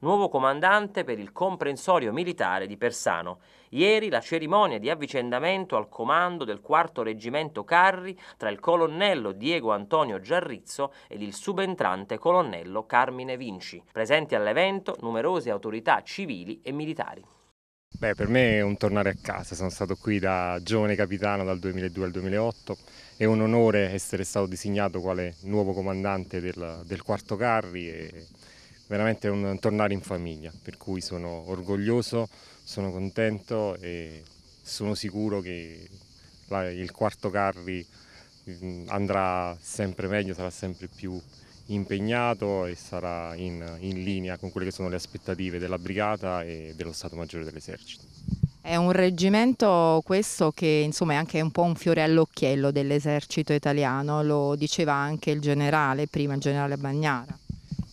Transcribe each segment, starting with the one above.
nuovo comandante per il comprensorio militare di Persano. Ieri la cerimonia di avvicendamento al comando del 4 Reggimento Carri tra il colonnello Diego Antonio Giarrizzo ed il subentrante colonnello Carmine Vinci. Presenti all'evento numerose autorità civili e militari. Beh, per me è un tornare a casa, sono stato qui da giovane capitano dal 2002 al 2008, è un onore essere stato designato quale nuovo comandante del, del quarto Carri e veramente un tornare in famiglia, per cui sono orgoglioso, sono contento e sono sicuro che il quarto carri mm, andrà sempre meglio, sarà sempre più impegnato e sarà in, in linea con quelle che sono le aspettative della brigata e dello Stato Maggiore dell'Esercito. È un reggimento questo che insomma è anche un po' un fiore all'occhiello dell'esercito italiano, lo diceva anche il generale prima, il generale Bagnara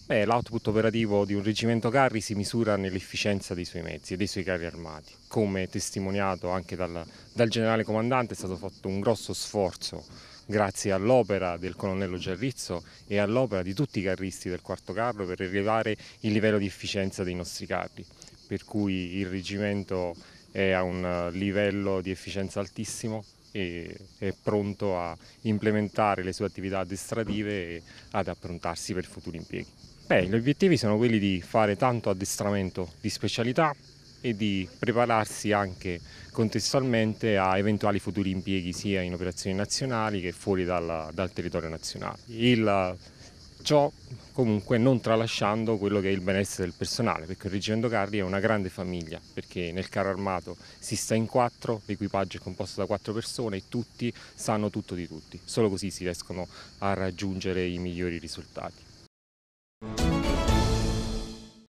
l'output operativo di un reggimento carri si misura nell'efficienza dei suoi mezzi e dei suoi carri armati. Come testimoniato anche dal, dal generale comandante è stato fatto un grosso sforzo grazie all'opera del colonnello Giarrizzo e all'opera di tutti i carristi del quarto carro per elevare il livello di efficienza dei nostri carri, per cui il reggimento è a un livello di efficienza altissimo e è pronto a implementare le sue attività addestrative e ad approntarsi per futuri impieghi. Beh, gli obiettivi sono quelli di fare tanto addestramento di specialità e di prepararsi anche contestualmente a eventuali futuri impieghi sia in operazioni nazionali che fuori dalla, dal territorio nazionale. Il Ciò comunque non tralasciando quello che è il benessere del personale, perché il Reggimento Carri è una grande famiglia, perché nel carro armato si sta in quattro, l'equipaggio è composto da quattro persone e tutti sanno tutto di tutti. Solo così si riescono a raggiungere i migliori risultati.